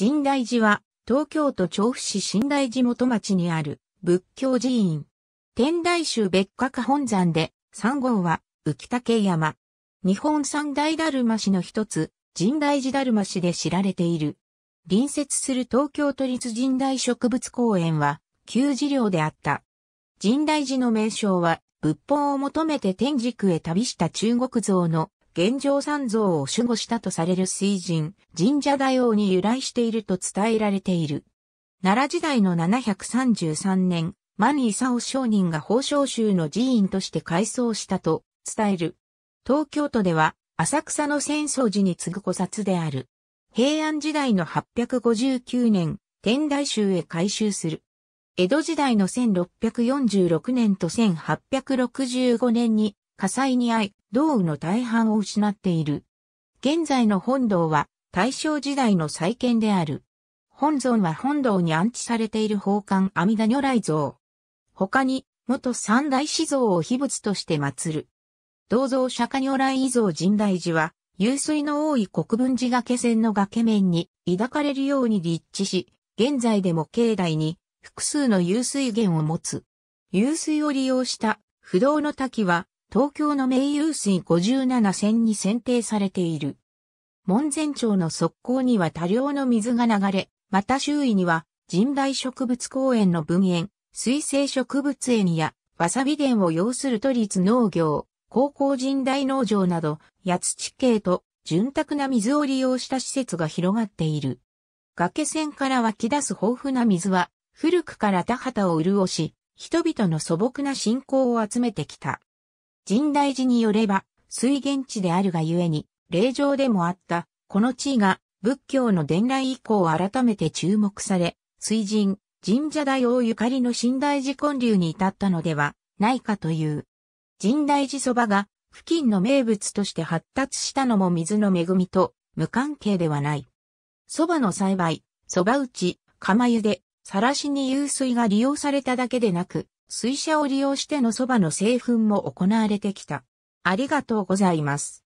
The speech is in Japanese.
神代寺は、東京都調布市神代寺元町にある仏教寺院。天台宗別格本山で、3号は浮竹山。日本三大だるま市の一つ、神代寺だるま市で知られている。隣接する東京都立神代植物公園は、旧寺領であった。神代寺の名称は、仏法を求めて天竺へ旅した中国像の現状三蔵を守護したとされる水神、神社大王に由来していると伝えられている。奈良時代の733年、万佐夫商人が宝生州の寺院として改装したと伝える。東京都では、浅草の浅草寺に次ぐ古刹である。平安時代の859年、天台宗へ改修する。江戸時代の1646年と1865年に火災に遭い、道具の大半を失っている。現在の本堂は大正時代の再建である。本尊は本堂に安置されている宝冠阿弥陀如来像。他に、元三大師像を秘仏として祀る。銅像釈迦如来遺像神大寺は、湧水の多い国分寺崖線の崖面に抱かれるように立地し、現在でも境内に複数の湧水源を持つ。湧水を利用した不動の滝は東京の名湧水57線に選定されている。門前町の側溝には多量の水が流れ、また周囲には神代植物公園の分園、水生植物園やわさび田を要する都立農業、高校神代農場など、八地形と潤沢な水を利用した施設が広がっている。崖線から湧き出す豊富な水は、古くから田畑を潤し、人々の素朴な信仰を集めてきた。神代寺によれば、水源地であるがゆえに、霊場でもあった、この地位が仏教の伝来以降改めて注目され、水神、神社大王ゆかりの神代寺建立に至ったのではないかという。神代寺そばが付近の名物として発達したのも水の恵みと無関係ではない。蕎麦の栽培、蕎麦打ち、釜茹で、さらしに湧水が利用されただけでなく、水車を利用しての蕎麦の製粉も行われてきた。ありがとうございます。